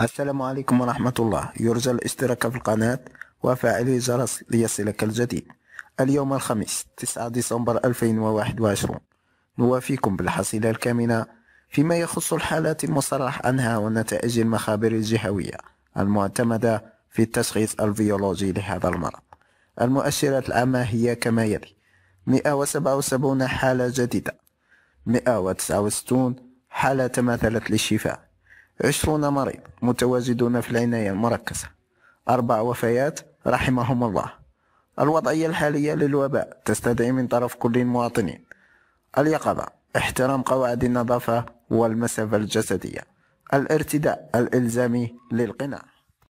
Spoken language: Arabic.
السلام عليكم ورحمة الله يرجى الاشتراك في القناة وفعل الجرس ليصلك الجديد اليوم الخميس 9 ديسمبر 2021 نوافيكم بالحصيلة الكامنة فيما يخص الحالات المصرح عنها ونتائج المخابر الجهوية المعتمدة في التشخيص البيولوجي لهذا المرض المؤشرات العامة هي كما يلي 177 حالة جديدة 169 حالة تماثلت للشفاء عشرون مريض متواجدون في العناية المركزة أربع وفيات رحمهم الله الوضعية الحالية للوباء تستدعي من طرف كل المواطنين اليقظة احترام قواعد النظافة والمسافة الجسدية الارتداء الإلزامي للقناع